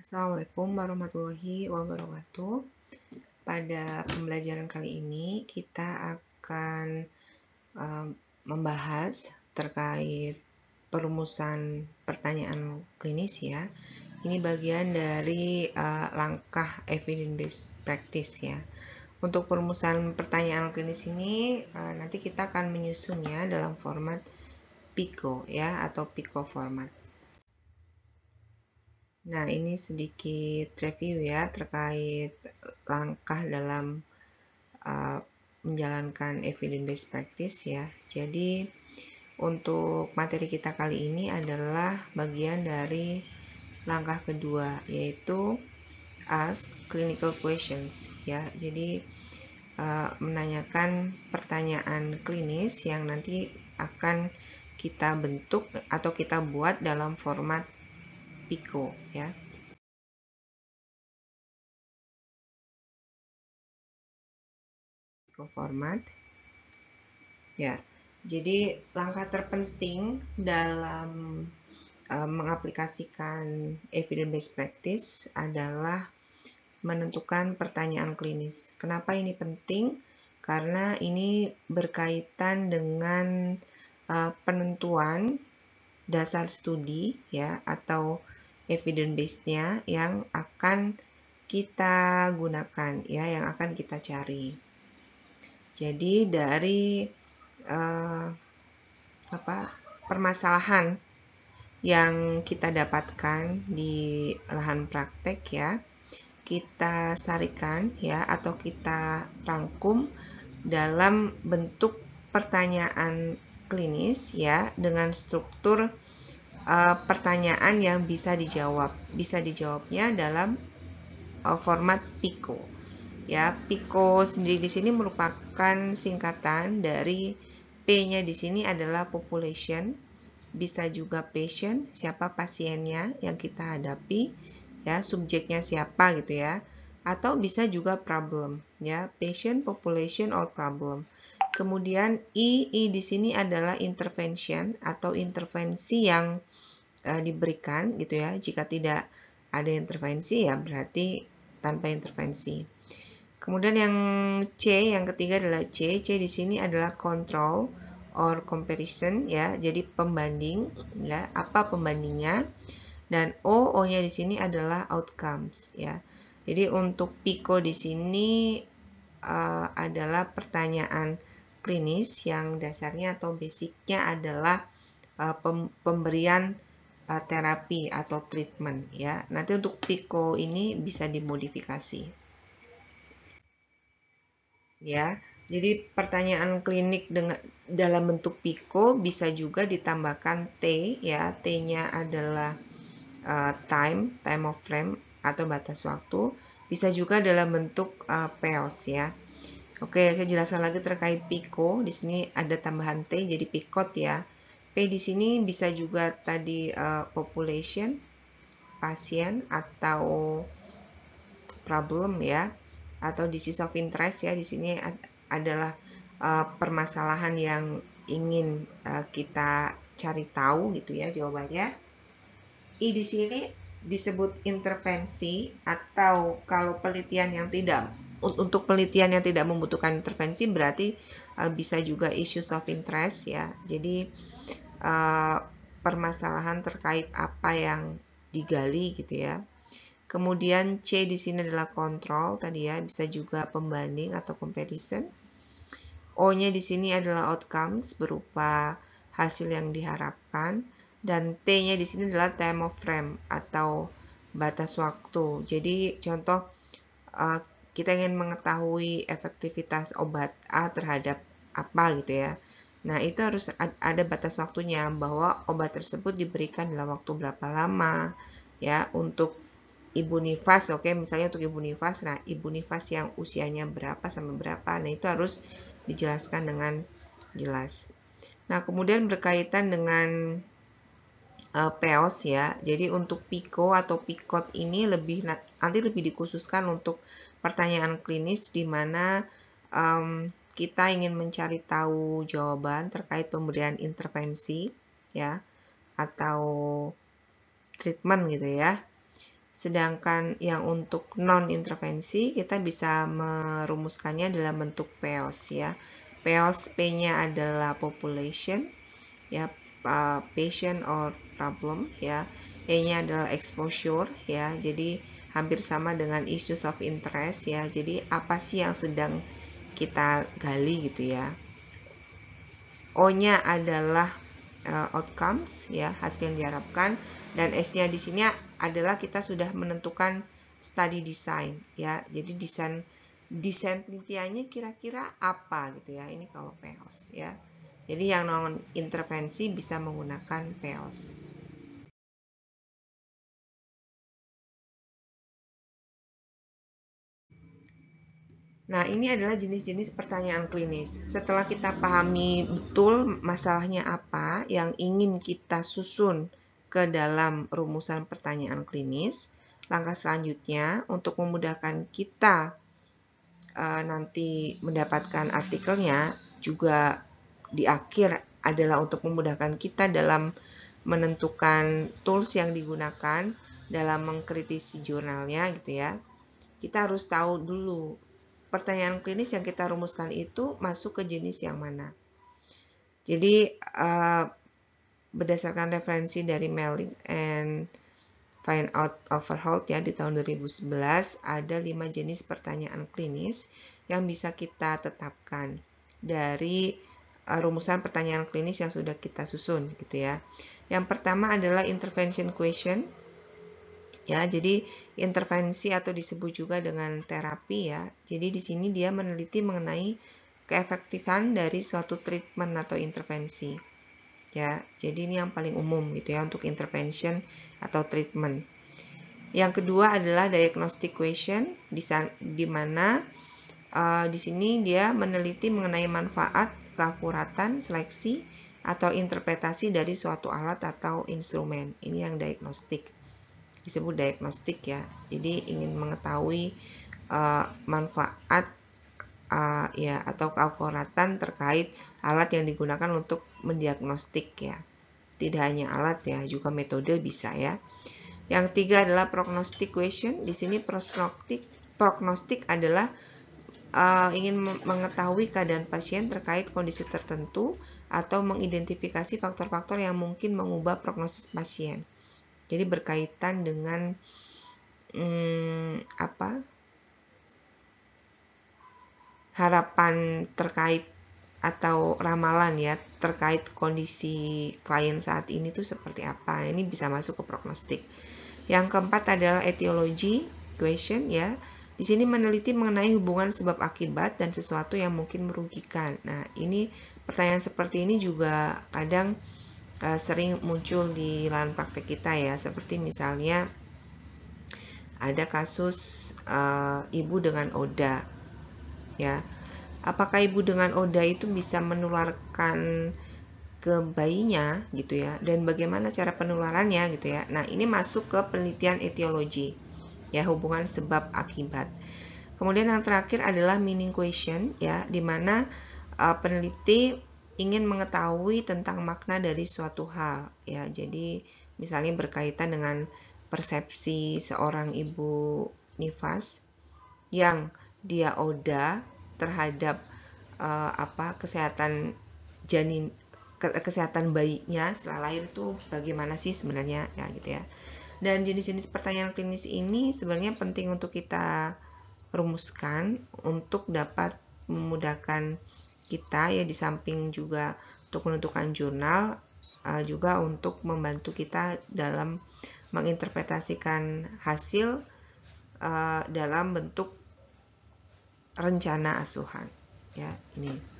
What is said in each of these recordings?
Assalamualaikum warahmatullahi wabarakatuh. Pada pembelajaran kali ini kita akan um, membahas terkait perumusan pertanyaan klinis ya. Ini bagian dari uh, langkah evidence based practice ya. Untuk perumusan pertanyaan klinis ini uh, nanti kita akan menyusunnya dalam format PICO ya atau PICO format. Nah, ini sedikit review ya terkait langkah dalam uh, menjalankan evidence-based practice ya. Jadi, untuk materi kita kali ini adalah bagian dari langkah kedua yaitu ask clinical questions ya. Jadi, uh, menanyakan pertanyaan klinis yang nanti akan kita bentuk atau kita buat dalam format Pico ya. Pico format. Ya. Jadi langkah terpenting dalam eh, mengaplikasikan evidence-based practice adalah menentukan pertanyaan klinis. Kenapa ini penting? Karena ini berkaitan dengan uh, penentuan dasar studi ya atau evidence base-nya yang akan kita gunakan ya yang akan kita cari jadi dari eh, apa permasalahan yang kita dapatkan di lahan praktek ya kita sarikan ya atau kita rangkum dalam bentuk pertanyaan klinis ya dengan struktur Eh, pertanyaan yang bisa dijawab. Bisa dijawabnya dalam uh, format PICO. Ya, PICO sendiri di sini merupakan singkatan dari P-nya di sini adalah population, bisa juga patient, siapa pasiennya yang kita hadapi, ya, subjeknya siapa gitu ya. Atau bisa juga problem, ya, patient, population or problem. Kemudian I, I di sini adalah intervention atau intervensi yang e, diberikan gitu ya. Jika tidak ada intervensi ya berarti tanpa intervensi. Kemudian yang C, yang ketiga adalah C. C di sini adalah control or comparison ya. Jadi pembanding ya, apa pembandingnya. Dan O, O-nya di sini adalah outcomes ya. Jadi untuk PICO di sini uh, adalah pertanyaan klinis yang dasarnya atau basicnya adalah uh, pem pemberian uh, terapi atau treatment ya. Nanti untuk PICO ini bisa dimodifikasi. Ya, jadi pertanyaan klinik dengan dalam bentuk PICO bisa juga ditambahkan T ya. T-nya adalah uh, time, time of frame atau batas waktu. Bisa juga dalam bentuk uh, PEOS ya. Oke, saya jelaskan lagi terkait PICO. Di sini ada tambahan T jadi PICOT ya. P di sini bisa juga tadi uh, population, pasien atau problem ya, atau disease of interest ya. Di sini ad adalah uh, permasalahan yang ingin uh, kita cari tahu gitu ya jawabannya. I di sini disebut intervensi atau kalau penelitian yang tidak untuk penelitian yang tidak membutuhkan intervensi berarti uh, bisa juga issues of interest ya. Jadi Eh, permasalahan terkait apa yang digali gitu ya. Kemudian C di sini adalah kontrol tadi ya, bisa juga pembanding atau comparison. O-nya di sini adalah outcomes berupa hasil yang diharapkan dan T-nya di sini adalah time of frame atau batas waktu. Jadi contoh eh, kita ingin mengetahui efektivitas obat A terhadap apa gitu ya. Nah, itu harus ada batas waktunya bahwa obat tersebut diberikan dalam waktu berapa lama ya untuk ibu nifas oke okay? misalnya untuk ibu nifas nah ibu nifas yang usianya berapa sampai berapa nah itu harus dijelaskan dengan jelas nah kemudian berkaitan dengan uh, peos ya jadi untuk pico atau picot ini lebih nanti lebih dikhususkan untuk pertanyaan klinis di mana um, kita ingin mencari tahu jawaban terkait pemberian intervensi ya atau treatment gitu ya. Sedangkan yang untuk non intervensi kita bisa merumuskannya dalam bentuk POS ya. POS P-nya adalah population ya patient or problem ya. E-nya adalah exposure ya. Jadi hampir sama dengan issues of interest ya. Jadi apa sih yang sedang kita gali gitu ya. O-nya adalah uh, outcomes ya, hasil yang diharapkan dan S-nya di sini adalah kita sudah menentukan study design ya. Jadi desain desain penelitiannya kira-kira apa gitu ya. Ini kalau PEOS ya. Jadi yang non intervensi bisa menggunakan PEOS. Nah, ini adalah jenis-jenis pertanyaan klinis. Setelah kita pahami betul masalahnya apa yang ingin kita susun ke dalam rumusan pertanyaan klinis, langkah selanjutnya untuk memudahkan kita e, nanti mendapatkan artikelnya juga di akhir adalah untuk memudahkan kita dalam menentukan tools yang digunakan dalam mengkritisi jurnalnya gitu ya. Kita harus tahu dulu pertanyaan klinis yang kita rumuskan itu masuk ke jenis yang mana. Jadi uh, berdasarkan referensi dari Melling and Find Out Overhaul ya di tahun 2011 ada lima jenis pertanyaan klinis yang bisa kita tetapkan dari uh, rumusan pertanyaan klinis yang sudah kita susun gitu ya. Yang pertama adalah intervention question Ya, jadi intervensi atau disebut juga dengan terapi ya. Jadi di sini dia meneliti mengenai keefektifan dari suatu treatment atau intervensi. Ya, jadi ini yang paling umum gitu ya untuk intervention atau treatment. Yang kedua adalah diagnostic question di, di mana uh, di sini dia meneliti mengenai manfaat, keakuratan, seleksi atau interpretasi dari suatu alat atau instrumen. Ini yang diagnostik disebut diagnostik ya. Jadi ingin mengetahui uh, manfaat uh, ya atau keakuratan terkait alat yang digunakan untuk mendiagnostik ya. Tidak hanya alat ya, juga metode bisa ya. Yang ketiga adalah prognostic question. Di sini prognostik prognostik adalah uh, ingin mengetahui keadaan pasien terkait kondisi tertentu atau mengidentifikasi faktor-faktor yang mungkin mengubah prognosis pasien. Jadi berkaitan dengan hmm, apa harapan terkait atau ramalan ya terkait kondisi klien saat ini tuh seperti apa. Ini bisa masuk ke prognostik. Yang keempat adalah etiologi question ya. Di sini meneliti mengenai hubungan sebab akibat dan sesuatu yang mungkin merugikan. Nah, ini pertanyaan seperti ini juga kadang Eh, sering muncul di lahan praktek kita ya seperti misalnya ada kasus uh, ibu dengan oda ya apakah ibu dengan oda itu bisa menularkan ke bayinya gitu ya dan bagaimana cara penularannya gitu ya nah ini masuk ke penelitian etiologi ya hubungan sebab akibat kemudian yang terakhir adalah meaning question ya dimana uh, eh, peneliti ingin mengetahui tentang makna dari suatu hal ya jadi misalnya berkaitan dengan persepsi seorang ibu nifas yang dia oda terhadap uh, apa kesehatan janin kesehatan bayinya setelah lahir itu bagaimana sih sebenarnya ya gitu ya dan jenis-jenis pertanyaan klinis ini sebenarnya penting untuk kita rumuskan untuk dapat memudahkan kita ya di samping juga untuk menentukan jurnal uh, juga untuk membantu kita dalam menginterpretasikan hasil uh, dalam bentuk rencana asuhan ya ini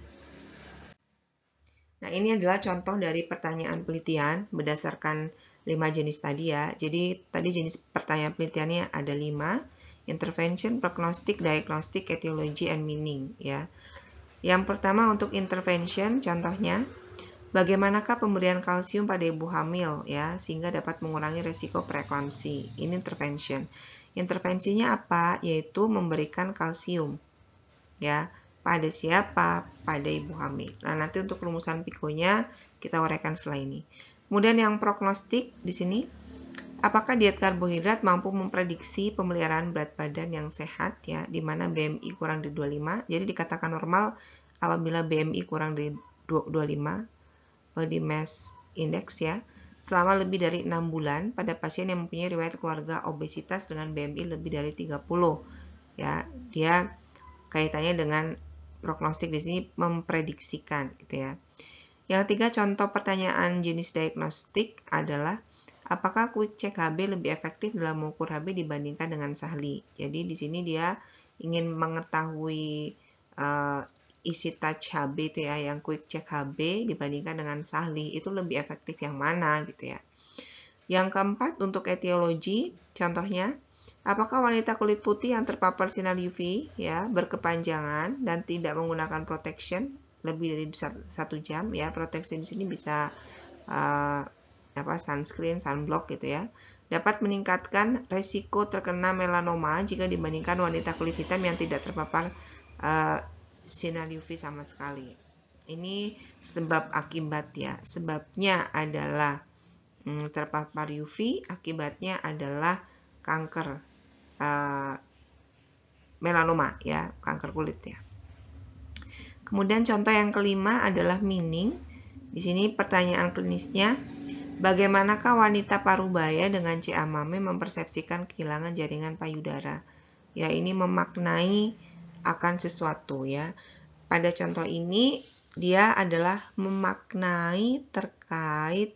Nah, ini adalah contoh dari pertanyaan penelitian berdasarkan lima jenis tadi ya. Jadi, tadi jenis pertanyaan penelitiannya ada lima intervention, prognostic, diagnostic, etiology, and meaning ya. Yang pertama untuk intervention contohnya bagaimanakah pemberian kalsium pada ibu hamil ya sehingga dapat mengurangi resiko preeklamsi. Ini intervention. Intervensinya apa? Yaitu memberikan kalsium. Ya, pada siapa? Pada ibu hamil. Nah, nanti untuk rumusan pikonya kita uraikan setelah ini. Kemudian yang prognostik di sini Apakah diet karbohidrat mampu memprediksi pemeliharaan berat badan yang sehat ya, di mana BMI kurang dari 25? Jadi dikatakan normal apabila BMI kurang dari 25 body eh, mass index ya, selama lebih dari 6 bulan pada pasien yang mempunyai riwayat keluarga obesitas dengan BMI lebih dari 30. Ya, dia kaitannya dengan prognostik di sini memprediksikan gitu ya. Yang ketiga, contoh pertanyaan jenis diagnostik adalah Apakah quick check HB lebih efektif dalam mengukur HB dibandingkan dengan sahli? Jadi di sini dia ingin mengetahui uh, isi touch HB itu ya, yang quick check HB dibandingkan dengan sahli itu lebih efektif yang mana gitu ya. Yang keempat untuk etiologi, contohnya Apakah wanita kulit putih yang terpapar sinar UV ya berkepanjangan dan tidak menggunakan protection lebih dari satu jam ya protection di sini bisa uh, apa sunscreen, sunblock gitu ya, dapat meningkatkan resiko terkena melanoma jika dibandingkan wanita kulit hitam yang tidak terpapar uh, sinar UV sama sekali. Ini sebab akibat ya. Sebabnya adalah hmm, terpapar UV, akibatnya adalah kanker uh, melanoma ya, kanker kulit ya. Kemudian contoh yang kelima adalah mining. Di sini pertanyaan klinisnya Bagaimanakah wanita parubaya dengan C. Amame mempersepsikan kehilangan jaringan payudara? Ya, ini memaknai akan sesuatu ya. Pada contoh ini dia adalah memaknai terkait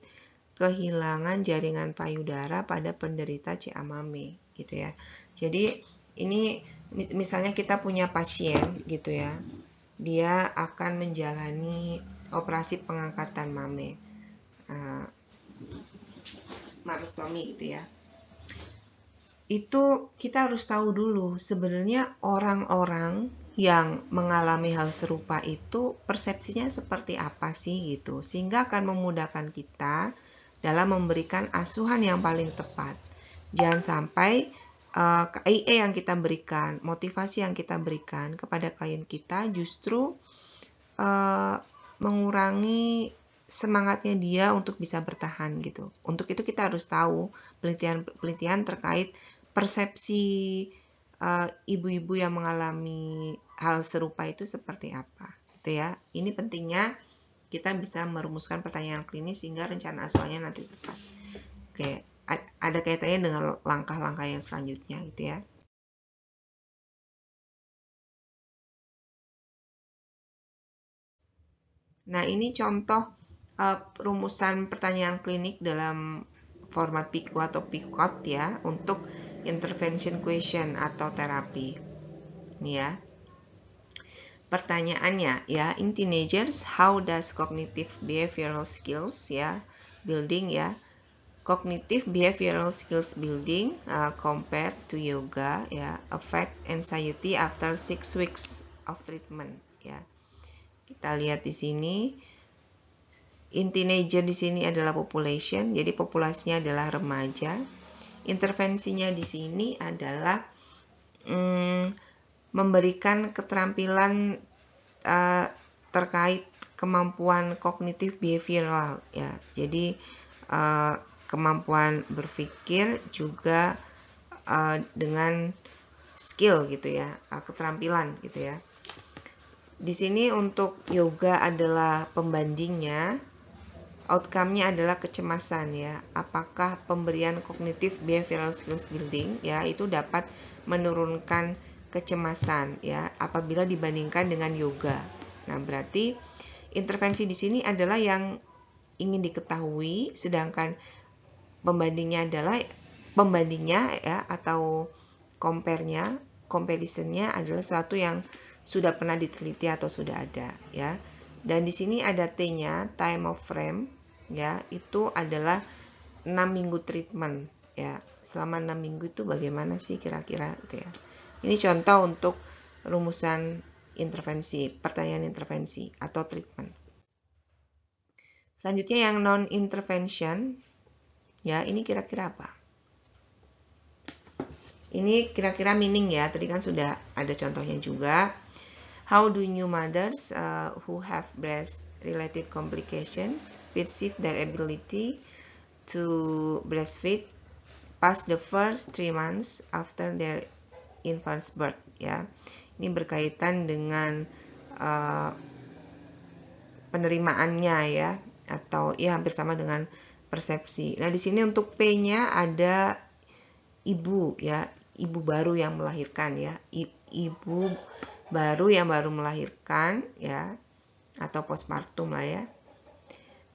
kehilangan jaringan payudara pada penderita C. Amame, gitu ya. Jadi ini misalnya kita punya pasien gitu ya. Dia akan menjalani operasi pengangkatan mame. Uh, Ma'ruf Tommy gitu ya itu kita harus tahu dulu sebenarnya orang-orang yang mengalami hal serupa itu persepsinya seperti apa sih gitu sehingga akan memudahkan kita dalam memberikan asuhan yang paling tepat jangan sampai uh, eh, KIE e yang kita berikan motivasi yang kita berikan kepada klien kita justru uh, mengurangi semangatnya dia untuk bisa bertahan gitu. Untuk itu kita harus tahu penelitian-penelitian terkait persepsi eh, ibu-ibu uh, yang mengalami hal serupa itu seperti apa gitu ya. Ini pentingnya kita bisa merumuskan pertanyaan klinis sehingga rencana asuhannya nanti tepat. Oke, ada kaitannya dengan langkah-langkah yang selanjutnya gitu ya. Nah, ini contoh uh, rumusan pertanyaan klinik dalam format PIKU atau PICOT ya untuk intervention question atau terapi. ya. Pertanyaannya ya, in teenagers how does cognitive behavioral skills ya building ya cognitive behavioral skills building uh, compared to yoga ya affect anxiety after six weeks of treatment ya. Kita lihat di sini Teenager di sini adalah population, jadi populasinya adalah remaja. Intervensinya di sini adalah mm, memberikan keterampilan uh, terkait kemampuan kognitif behavioral ya. Jadi uh, kemampuan berpikir juga uh, dengan skill gitu ya, uh, keterampilan gitu ya. Di sini untuk yoga adalah pembandingnya, outcome-nya adalah kecemasan ya. Apakah pemberian kognitif behavioral skills building ya itu dapat menurunkan kecemasan ya apabila dibandingkan dengan yoga. Nah, berarti intervensi di sini adalah yang ingin diketahui sedangkan pembandingnya adalah pembandingnya ya atau compare-nya, comparison-nya adalah satu yang sudah pernah diteliti atau sudah ada ya. Dan di sini ada T-nya, time of frame ya, itu adalah 6 minggu treatment ya. Selama 6 minggu itu bagaimana sih kira-kira gitu ya. Ini contoh untuk rumusan intervensi, pertanyaan intervensi atau treatment. Selanjutnya yang non intervention ya, ini kira-kira apa? Ini kira-kira meaning ya, tadi kan sudah ada contohnya juga How do new mothers uh, who have breast related complications perceive their ability to breastfeed past the first three months after their infant's birth? Ya, ini berkaitan dengan uh, penerimaannya ya, atau ya hampir sama dengan persepsi. Nah, di sini untuk P-nya ada ibu ya, ibu baru yang melahirkan ya, I, ibu baru yang baru melahirkan ya atau postpartum lah ya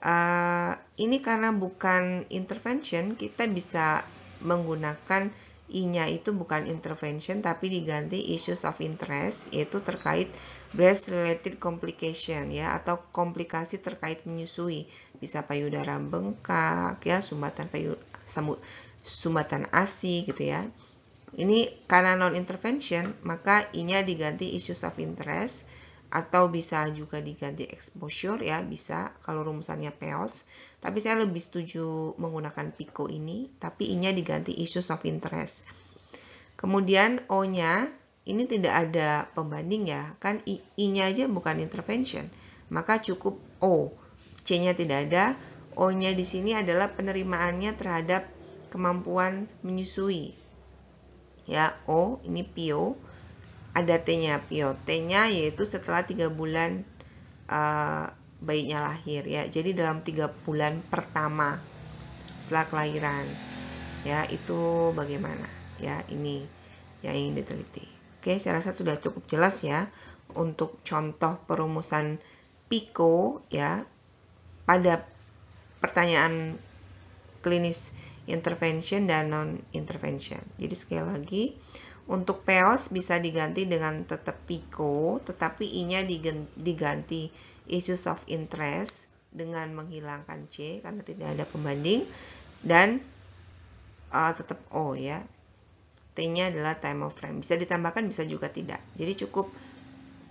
uh, ini karena bukan intervention kita bisa menggunakan inya itu bukan intervention tapi diganti issues of interest yaitu terkait breast related complication ya atau komplikasi terkait menyusui bisa payudara bengkak ya sumbatan payu sumbatan ASI gitu ya ini karena non intervention, maka I-nya diganti issues of interest atau bisa juga diganti exposure ya, bisa kalau rumusannya PEOS. Tapi saya lebih setuju menggunakan PICO ini, tapi I-nya diganti issues of interest. Kemudian O-nya ini tidak ada pembanding ya, kan I-nya aja bukan intervention, maka cukup O. C-nya tidak ada, O-nya di sini adalah penerimaannya terhadap kemampuan menyusui ya O ini PO ada T-nya PO T-nya yaitu setelah tiga bulan uh, bayinya lahir ya jadi dalam tiga bulan pertama setelah kelahiran ya itu bagaimana ya ini yang ingin diteliti oke saya rasa sudah cukup jelas ya untuk contoh perumusan PICO ya pada pertanyaan klinis intervention dan non-intervention. Jadi sekali lagi, untuk peos bisa diganti dengan tetap pico, tetapi i diganti issues of interest dengan menghilangkan c karena tidak ada pembanding dan uh, tetap o ya. T-nya adalah time of frame. Bisa ditambahkan, bisa juga tidak. Jadi cukup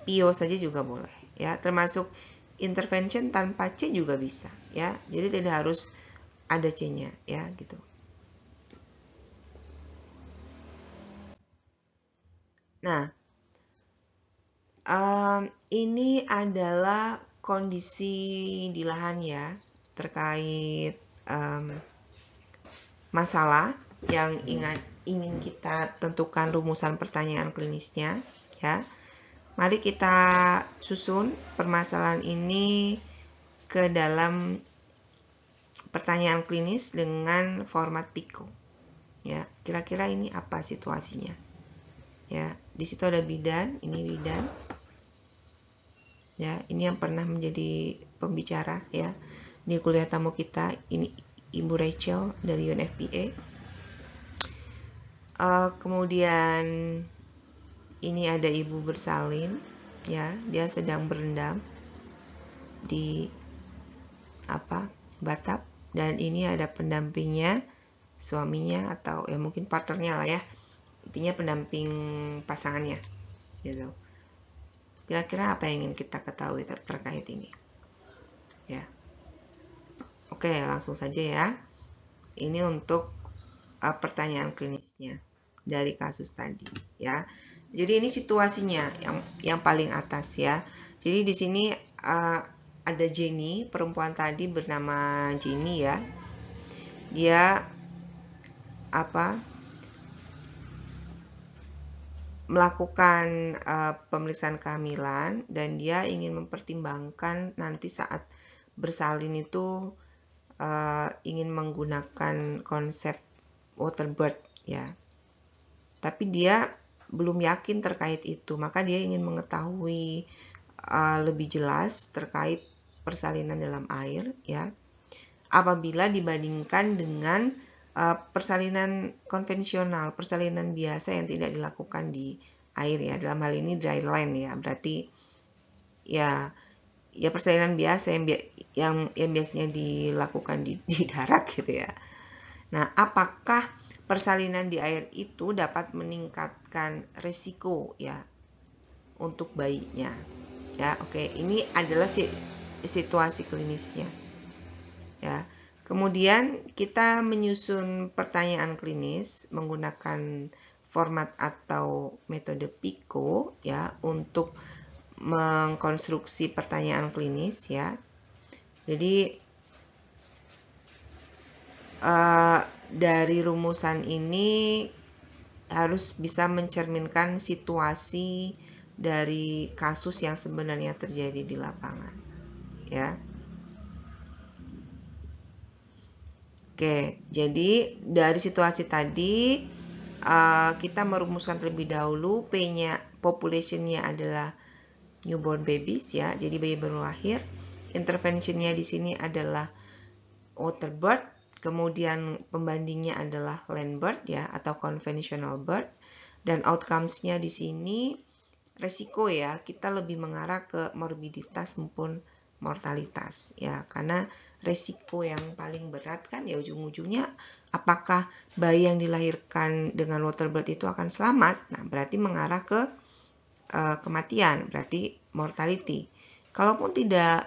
pio saja juga boleh ya. Termasuk intervention tanpa c juga bisa ya. Jadi tidak harus ada C-nya ya gitu. Nah, um, ini adalah kondisi di lahan ya terkait um, masalah yang ingat ingin kita tentukan rumusan pertanyaan klinisnya ya. Mari kita susun permasalahan ini ke dalam pertanyaan klinis dengan format PICO. Ya, kira-kira ini apa situasinya? Ya, di situ ada bidan, ini bidan. Ya, ini yang pernah menjadi pembicara ya di kuliah tamu kita. Ini Ibu Rachel dari UNFPA. Uh, kemudian ini ada ibu bersalin, ya, dia sedang berendam di apa? Batap dan ini ada pendampingnya suaminya atau ya mungkin partnernya lah ya intinya pendamping pasangannya gitu kira-kira apa yang ingin kita ketahui ter terkait ini ya oke langsung saja ya ini untuk uh, pertanyaan klinisnya dari kasus tadi ya jadi ini situasinya yang yang paling atas ya jadi di sini uh, ada Jenny, perempuan tadi bernama Jenny ya. Dia apa? melakukan uh, pemeriksaan kehamilan dan dia ingin mempertimbangkan nanti saat bersalin itu uh, ingin menggunakan konsep water waterbirth ya. Tapi dia belum yakin terkait itu, maka dia ingin mengetahui uh, lebih jelas terkait persalinan dalam air ya apabila dibandingkan dengan uh, persalinan konvensional, persalinan biasa yang tidak dilakukan di air ya. Dalam hal ini dry line ya, berarti ya ya persalinan biasa yang yang yang biasanya dilakukan di, di darat gitu ya. Nah, apakah persalinan di air itu dapat meningkatkan resiko ya untuk bayinya? Ya, oke. Okay. Ini adalah si situasi klinisnya. Ya. Kemudian kita menyusun pertanyaan klinis menggunakan format atau metode PICO ya untuk mengkonstruksi pertanyaan klinis ya. Jadi uh, dari rumusan ini harus bisa mencerminkan situasi dari kasus yang sebenarnya terjadi di lapangan ya. Oke, jadi dari situasi tadi eh, kita merumuskan terlebih dahulu P-nya populationnya adalah newborn babies ya, jadi bayi baru lahir. Interventionnya di sini adalah water birth, kemudian pembandingnya adalah land birth ya atau conventional birth, dan outcomes-nya di sini resiko ya kita lebih mengarah ke morbiditas maupun mortalitas ya karena resiko yang paling berat kan ya ujung-ujungnya apakah bayi yang dilahirkan dengan water birth itu akan selamat nah berarti mengarah ke uh, kematian berarti mortality kalaupun tidak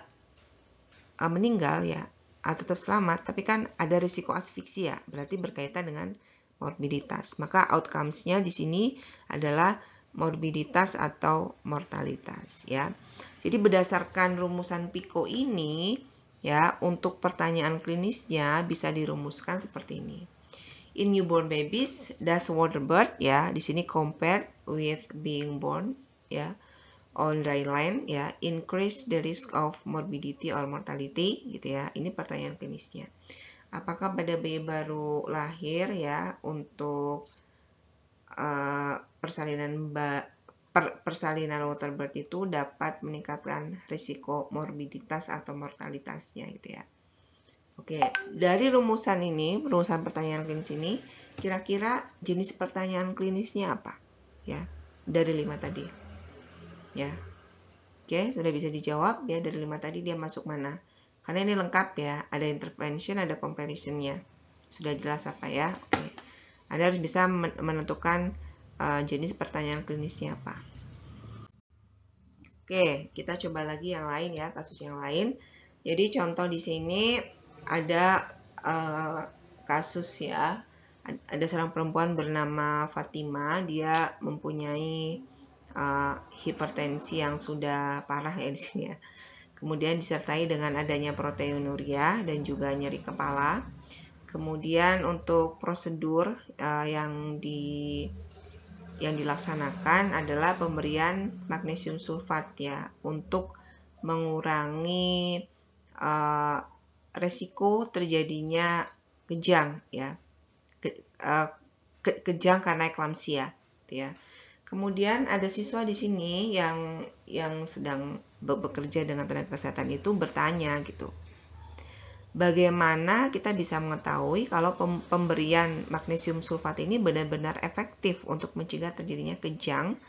uh, meninggal ya atau ah, tetap selamat tapi kan ada risiko asfiksia berarti berkaitan dengan morbiditas maka outcomes-nya di sini adalah morbiditas atau mortalitas ya jadi berdasarkan rumusan PICO ini ya untuk pertanyaan klinisnya bisa dirumuskan seperti ini. In newborn babies, does water birth ya di sini compared with being born ya on dry land ya increase the risk of morbidity or mortality gitu ya. Ini pertanyaan klinisnya. Apakah pada bayi baru lahir ya untuk uh, persalinan per, persalinan waterbirth itu dapat meningkatkan risiko morbiditas atau mortalitasnya gitu ya. Oke, dari rumusan ini, rumusan pertanyaan klinis ini, kira-kira jenis pertanyaan klinisnya apa? Ya, dari lima tadi. Ya, oke, sudah bisa dijawab ya dari lima tadi dia masuk mana? Karena ini lengkap ya, ada intervention, ada comparisonnya. Sudah jelas apa ya? Oke, Anda harus bisa menentukan Eh, jenis pertanyaan klinisnya apa. Oke, kita coba lagi yang lain ya, kasus yang lain. Jadi contoh di sini ada uh, kasus ya, ada seorang perempuan bernama Fatima, dia mempunyai uh, hipertensi yang sudah parah ya di sini ya. Kemudian disertai dengan adanya proteinuria dan juga nyeri kepala. Kemudian untuk prosedur uh, yang di yang dilaksanakan adalah pemberian magnesium sulfat ya untuk mengurangi uh, resiko terjadinya kejang ya ke, uh, ke, kejang karena eklamsia gitu, ya kemudian ada siswa di sini yang yang sedang bekerja dengan tenaga kesehatan itu bertanya gitu bagaimana kita bisa mengetahui kalau pemberian magnesium sulfat ini benar-benar efektif untuk mencegah terjadinya kejang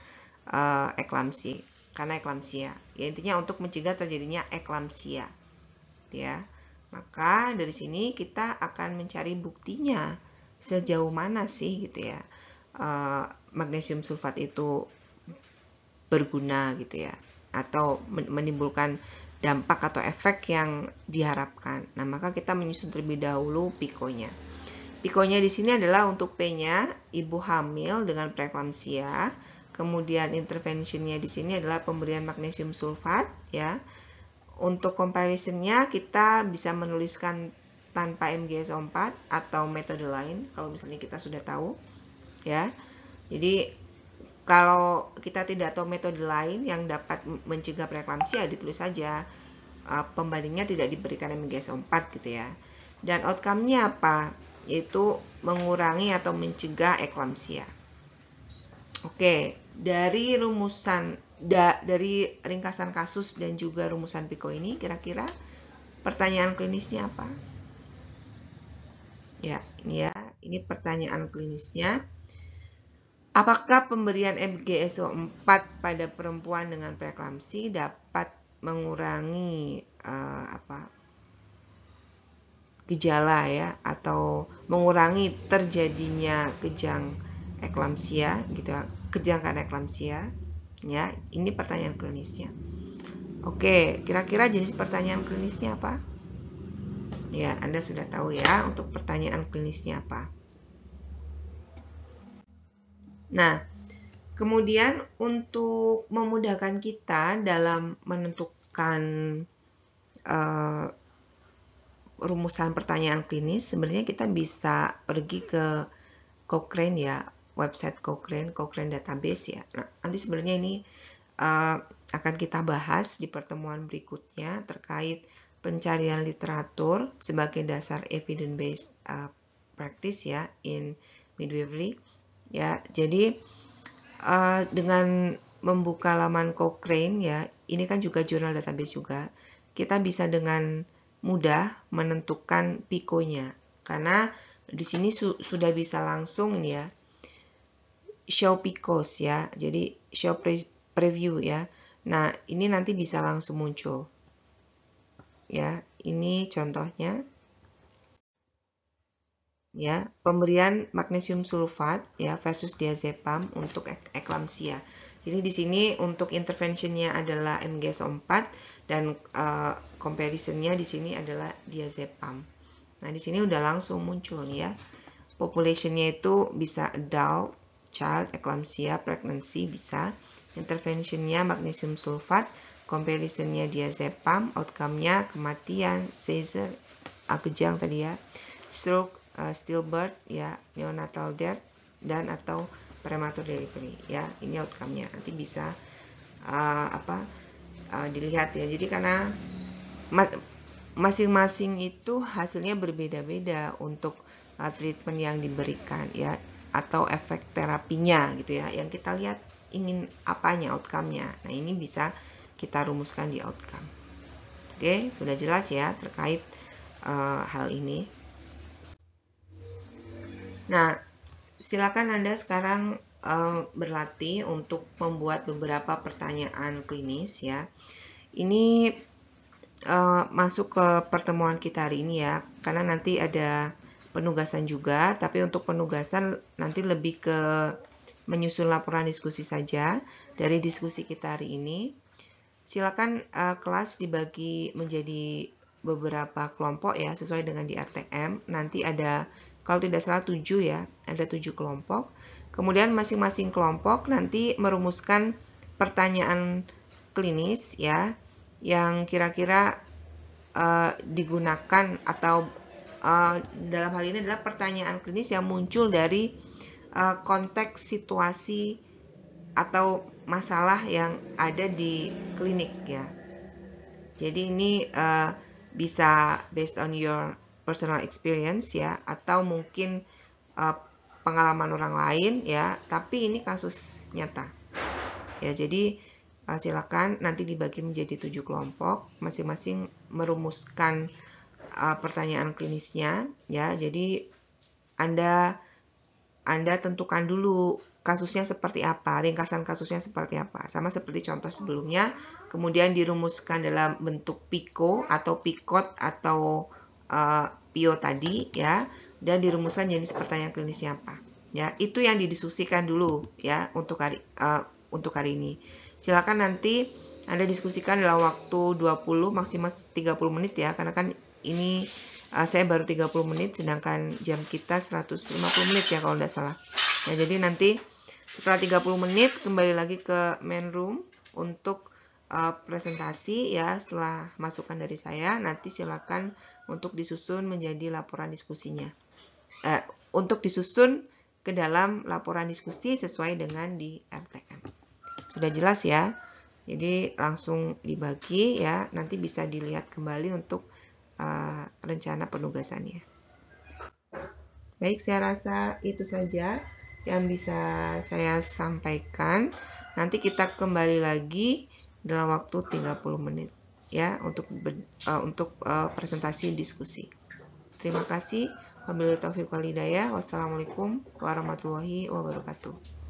uh, eklamsi karena eklamsia ya intinya untuk mencegah terjadinya eklamsia ya maka dari sini kita akan mencari buktinya sejauh mana sih gitu ya uh, magnesium sulfat itu berguna gitu ya atau menimbulkan dampak atau efek yang diharapkan. Nah, maka kita menyusun terlebih dahulu pikonya. Pikonya di sini adalah untuk P-nya ibu hamil dengan preeklampsia. Kemudian interventionnya di sini adalah pemberian magnesium sulfat ya. Untuk comparisonnya kita bisa menuliskan tanpa mgs 4 atau metode lain kalau misalnya kita sudah tahu ya. Jadi kalau kita tidak tahu metode lain yang dapat mencegah preeklamsia, ya ditulis saja uh, pembandingnya tidak diberikan MGS4 gitu ya. Dan outcome-nya apa? Itu mengurangi atau mencegah eklamsia. Ya. Oke, dari rumusan da, dari ringkasan kasus dan juga rumusan PICO ini kira-kira pertanyaan klinisnya apa? Ya, ini ya, ini pertanyaan klinisnya. Apakah pemberian MGSO4 pada perempuan dengan preeklamsi dapat mengurangi uh, apa gejala ya atau mengurangi terjadinya kejang eklamsia gitu ya, kejang karena eklamsia ya ini pertanyaan klinisnya oke kira-kira jenis pertanyaan klinisnya apa ya Anda sudah tahu ya untuk pertanyaan klinisnya apa Nah, kemudian untuk memudahkan kita dalam menentukan uh, rumusan pertanyaan klinis, sebenarnya kita bisa pergi ke Cochrane ya, website Cochrane, Cochrane database ya. Nah, nanti sebenarnya ini uh, akan kita bahas di pertemuan berikutnya terkait pencarian literatur sebagai dasar evidence-based uh, practice ya in midwifery ya jadi uh, dengan membuka laman Cochrane ya ini kan juga jurnal database juga kita bisa dengan mudah menentukan pikonya karena di sini su sudah bisa langsung ya show picos ya jadi show pre preview ya nah ini nanti bisa langsung muncul ya ini contohnya ya pemberian magnesium sulfat ya versus diazepam untuk eklamsia. Jadi di sini untuk interventionnya adalah MGS 4 dan uh, comparisonnya di sini adalah diazepam. Nah di sini udah langsung muncul ya populationnya itu bisa adult, child, eklamsia, pregnancy bisa. Interventionnya magnesium sulfat, comparisonnya diazepam, outcome-nya kematian, seizure, ah, kejang tadi ya, stroke, uh, stillbirth ya neonatal death dan atau prematur delivery ya ini outcome-nya nanti bisa uh, apa uh, dilihat ya jadi karena masing-masing itu hasilnya berbeda-beda untuk uh, treatment yang diberikan ya atau efek terapinya gitu ya yang kita lihat ingin apanya outcome-nya nah ini bisa kita rumuskan di outcome oke sudah jelas ya terkait uh, hal ini Nah, silakan Anda sekarang uh, berlatih untuk membuat beberapa pertanyaan klinis ya. Ini uh, masuk ke pertemuan kita hari ini ya, karena nanti ada penugasan juga, tapi untuk penugasan nanti lebih ke menyusun laporan diskusi saja dari diskusi kita hari ini. Silakan uh, kelas dibagi menjadi beberapa kelompok ya sesuai dengan di RTM. Nanti ada kalau tidak salah tujuh ya, ada tujuh kelompok. Kemudian masing-masing kelompok nanti merumuskan pertanyaan klinis ya yang kira-kira uh, digunakan atau uh, dalam hal ini adalah pertanyaan klinis yang muncul dari uh, konteks situasi atau masalah yang ada di klinik ya. Jadi ini uh, bisa based on your personal experience ya atau mungkin uh, pengalaman orang lain ya tapi ini kasus nyata ya jadi uh, silakan nanti dibagi menjadi tujuh kelompok masing-masing merumuskan uh, pertanyaan klinisnya ya jadi anda anda tentukan dulu kasusnya seperti apa, ringkasan kasusnya seperti apa. Sama seperti contoh sebelumnya, kemudian dirumuskan dalam bentuk piko atau pikot atau uh, eh, Pio tadi ya dan di rumusan jenis pertanyaan klinisnya apa ya itu yang didiskusikan dulu ya untuk hari uh, untuk hari ini silakan nanti anda diskusikan dalam waktu 20 maksimal 30 menit ya karena kan ini uh, saya baru 30 menit sedangkan jam kita 150 menit ya kalau tidak salah ya jadi nanti setelah 30 menit kembali lagi ke main room untuk Eh, presentasi ya setelah masukan dari saya nanti silakan untuk disusun menjadi laporan diskusinya uh, untuk disusun ke dalam laporan diskusi sesuai dengan di RTM sudah jelas ya jadi langsung dibagi ya nanti bisa dilihat kembali untuk uh, rencana penugasannya baik saya rasa itu saja yang bisa saya sampaikan nanti kita kembali lagi dalam waktu 30 menit ya untuk uh, untuk uh, presentasi diskusi. Terima kasih. Wabillahi taufiq walhidayah. Wassalamualaikum warahmatullahi wabarakatuh.